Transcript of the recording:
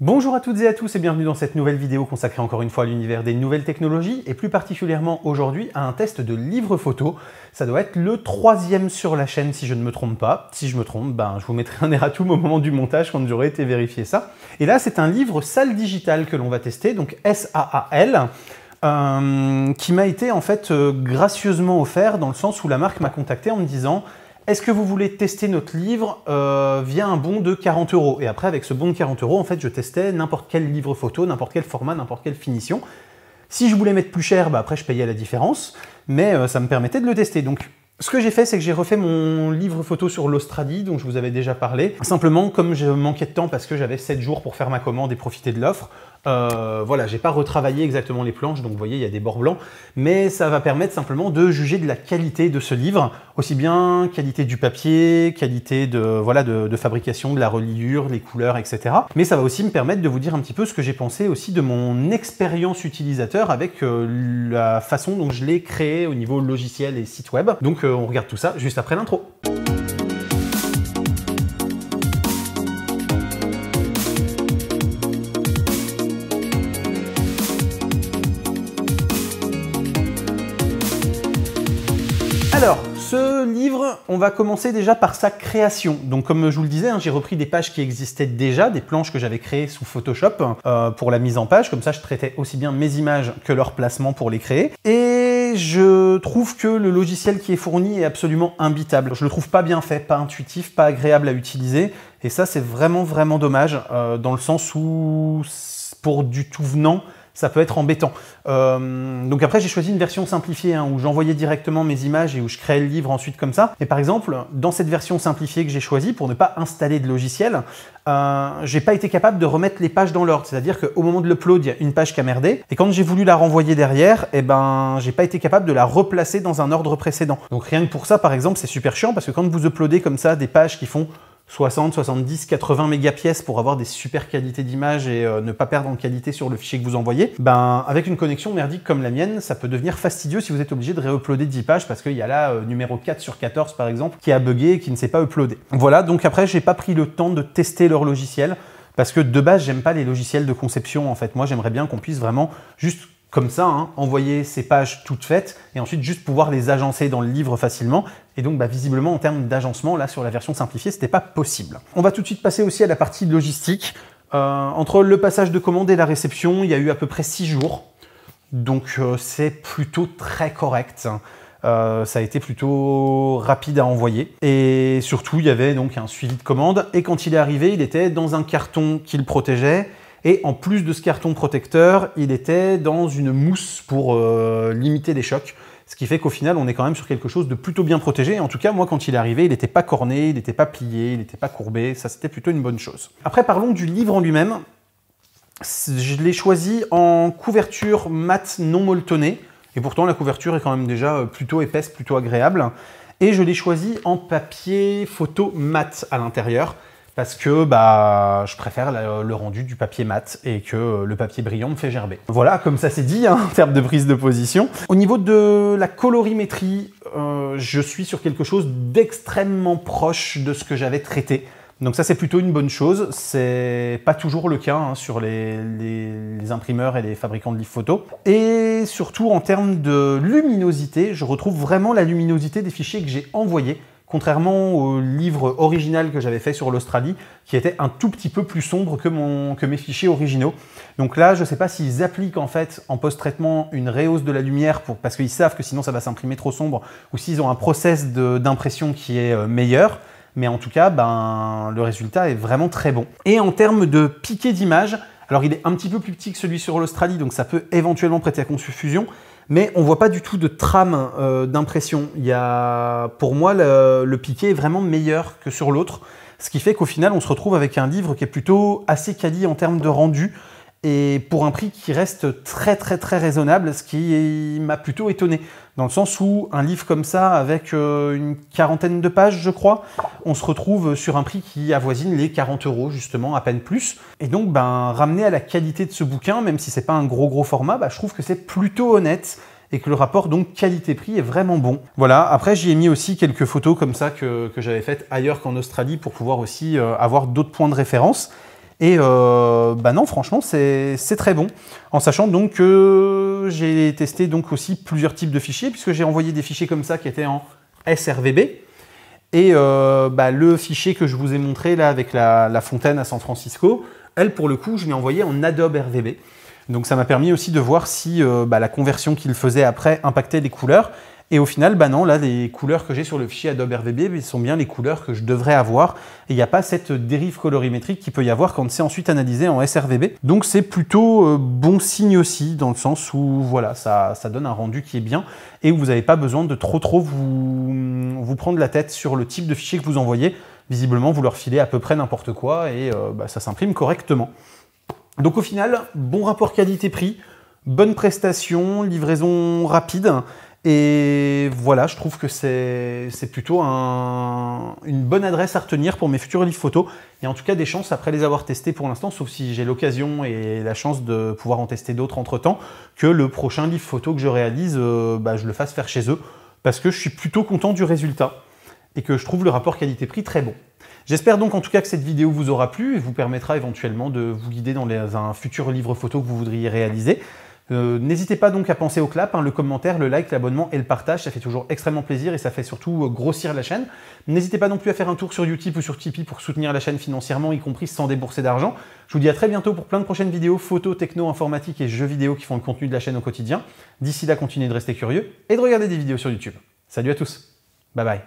Bonjour à toutes et à tous et bienvenue dans cette nouvelle vidéo consacrée encore une fois à l'univers des nouvelles technologies et plus particulièrement aujourd'hui à un test de livre photo. Ça doit être le troisième sur la chaîne si je ne me trompe pas. Si je me trompe, ben, je vous mettrai un erratum au moment du montage quand j'aurai été vérifier ça. Et là c'est un livre salle digital que l'on va tester, donc S-A-A-L. Euh, qui m'a été en fait euh, gracieusement offert dans le sens où la marque m'a contacté en me disant est-ce que vous voulez tester notre livre euh, via un bon de 40 euros Et après, avec ce bon de 40 euros, en fait, je testais n'importe quel livre photo, n'importe quel format, n'importe quelle finition. Si je voulais mettre plus cher, bah après, je payais la différence, mais euh, ça me permettait de le tester. Donc, ce que j'ai fait, c'est que j'ai refait mon livre photo sur l'Australie, dont je vous avais déjà parlé. Simplement, comme je manquais de temps parce que j'avais 7 jours pour faire ma commande et profiter de l'offre, euh, voilà, j'ai pas retravaillé exactement les planches, donc vous voyez, il y a des bords blancs, mais ça va permettre simplement de juger de la qualité de ce livre, aussi bien qualité du papier, qualité de, voilà, de, fabrication, de la reliure, les couleurs, etc. Mais ça va aussi me permettre de vous dire un petit peu ce que j'ai pensé aussi de mon expérience utilisateur avec euh, la façon dont je l'ai créé au niveau logiciel et site web. Donc, euh, on regarde tout ça juste après l'intro. Alors, ce livre, on va commencer déjà par sa création. Donc comme je vous le disais, hein, j'ai repris des pages qui existaient déjà, des planches que j'avais créées sous Photoshop euh, pour la mise en page. Comme ça, je traitais aussi bien mes images que leur placement pour les créer. Et je trouve que le logiciel qui est fourni est absolument imbitable. Je le trouve pas bien fait, pas intuitif, pas agréable à utiliser. Et ça, c'est vraiment, vraiment dommage, euh, dans le sens où, pour du tout venant, ça peut être embêtant. Euh, donc après, j'ai choisi une version simplifiée hein, où j'envoyais directement mes images et où je créais le livre ensuite comme ça. Et par exemple, dans cette version simplifiée que j'ai choisie pour ne pas installer de logiciel, euh, j'ai pas été capable de remettre les pages dans l'ordre. C'est-à-dire qu'au moment de l'upload, il y a une page qui a merdé. Et quand j'ai voulu la renvoyer derrière, eh ben, j'ai pas été capable de la replacer dans un ordre précédent. Donc rien que pour ça, par exemple, c'est super chiant parce que quand vous uploadez comme ça des pages qui font 60, 70, 80 mégapièces pour avoir des super qualités d'image et euh, ne pas perdre en qualité sur le fichier que vous envoyez, ben avec une connexion merdique comme la mienne, ça peut devenir fastidieux si vous êtes obligé de réuploader 10 pages parce qu'il y a là euh, numéro 4 sur 14 par exemple qui a bugué et qui ne s'est pas uploadé. Voilà, donc après j'ai pas pris le temps de tester leur logiciel parce que de base, j'aime pas les logiciels de conception en fait. Moi, j'aimerais bien qu'on puisse vraiment juste comme ça, hein, envoyer ces pages toutes faites et ensuite juste pouvoir les agencer dans le livre facilement. Et donc, bah, visiblement, en termes d'agencement, là, sur la version simplifiée, ce n'était pas possible. On va tout de suite passer aussi à la partie logistique. Euh, entre le passage de commande et la réception, il y a eu à peu près six jours. Donc, euh, c'est plutôt très correct. Euh, ça a été plutôt rapide à envoyer. Et surtout, il y avait donc un suivi de commande. Et quand il est arrivé, il était dans un carton qu'il protégeait et en plus de ce carton protecteur, il était dans une mousse pour euh, limiter les chocs. Ce qui fait qu'au final, on est quand même sur quelque chose de plutôt bien protégé. En tout cas, moi, quand il est arrivé, il n'était pas corné, il n'était pas plié, il n'était pas courbé. Ça, c'était plutôt une bonne chose. Après, parlons du livre en lui-même. Je l'ai choisi en couverture mat non molletonnée. Et pourtant, la couverture est quand même déjà euh, plutôt épaisse, plutôt agréable. Et je l'ai choisi en papier photo mat à l'intérieur parce que bah, je préfère le rendu du papier mat et que le papier brillant me fait gerber. Voilà, comme ça c'est dit hein, en termes de prise de position. Au niveau de la colorimétrie, euh, je suis sur quelque chose d'extrêmement proche de ce que j'avais traité. Donc ça c'est plutôt une bonne chose, c'est pas toujours le cas hein, sur les, les, imprimeurs et les fabricants de livres photo. Et surtout en termes de luminosité, je retrouve vraiment la luminosité des fichiers que j'ai envoyés contrairement au livre original que j'avais fait sur l'Australie, qui était un tout petit peu plus sombre que, mon, que mes fichiers originaux. Donc là, je ne sais pas s'ils appliquent en fait en post-traitement une réhausse de la lumière pour, parce qu'ils savent que sinon ça va s'imprimer trop sombre, ou s'ils ont un process d'impression qui est euh, meilleur. Mais en tout cas, ben, le résultat est vraiment très bon. Et en termes de piqué d'image, alors il est un petit peu plus petit que celui sur l'Australie, donc ça peut éventuellement prêter à confusion, mais on voit pas du tout de trame euh, d'impression. Il y a, pour moi, le, le, piqué est vraiment meilleur que sur l'autre, ce qui fait qu'au final, on se retrouve avec un livre qui est plutôt assez quali en termes de rendu et pour un prix qui reste très très très raisonnable, ce qui m'a plutôt étonné, dans le sens où un livre comme ça, avec euh, une quarantaine de pages je crois, on se retrouve sur un prix qui avoisine les 40 euros justement, à peine plus. Et donc ben, ramené à la qualité de ce bouquin, même si c'est pas un gros gros format, ben, je trouve que c'est plutôt honnête et que le rapport donc qualité-prix est vraiment bon. Voilà, après j'y ai mis aussi quelques photos comme ça que, j'avais faites ailleurs qu'en Australie pour pouvoir aussi euh, avoir d'autres points de référence. Et euh, bah non, franchement, c'est très bon. En sachant donc que j'ai testé donc aussi plusieurs types de fichiers, puisque j'ai envoyé des fichiers comme ça qui étaient en SRVB. Et euh, bah, le fichier que je vous ai montré là avec la, fontaine à San Francisco, elle pour le coup, je l'ai envoyé en Adobe RVB. Donc ça m'a permis aussi de voir si euh, bah, la conversion qu'il faisait après impactait les couleurs et au final, bah non, là, les couleurs que j'ai sur le fichier Adobe RVB sont bien les couleurs que je devrais avoir. Et il n'y a pas cette dérive colorimétrique qui peut y avoir quand c'est ensuite analysé en SRVB. Donc c'est plutôt euh, bon signe aussi, dans le sens où voilà, ça, ça donne un rendu qui est bien et où vous n'avez pas besoin de trop trop vous, prendre la tête sur le type de fichier que vous envoyez. Visiblement, vous leur filez à peu près n'importe quoi et euh, bah, ça s'imprime correctement. Donc au final, bon rapport qualité-prix, bonne prestation, livraison rapide. Et voilà, je trouve que c'est plutôt une bonne adresse à retenir pour mes futurs livres photos. Et en tout cas, des chances après les avoir testés pour l'instant, sauf si j'ai l'occasion et la chance de pouvoir en tester d'autres entre temps, que le prochain livre photo que je réalise, euh, bah, je le fasse faire chez eux. Parce que je suis plutôt content du résultat et que je trouve le rapport qualité-prix très bon. J'espère donc en tout cas que cette vidéo vous aura plu et vous permettra éventuellement de vous guider dans un futur livre photo que vous voudriez réaliser. Euh, n'hésitez pas donc à penser au clap, hein, le commentaire, le like, l'abonnement et le partage, ça fait toujours extrêmement plaisir et ça fait surtout euh, grossir la chaîne. N'hésitez pas non plus à faire un tour sur YouTube ou sur Tipeee pour soutenir la chaîne financièrement, y compris sans débourser d'argent. Je vous dis à très bientôt pour plein de prochaines vidéos, photos, techno, informatique et jeux vidéo qui font le contenu de la chaîne au quotidien. D'ici là, continuez de rester curieux et de regarder des vidéos sur YouTube. Salut à tous, bye bye.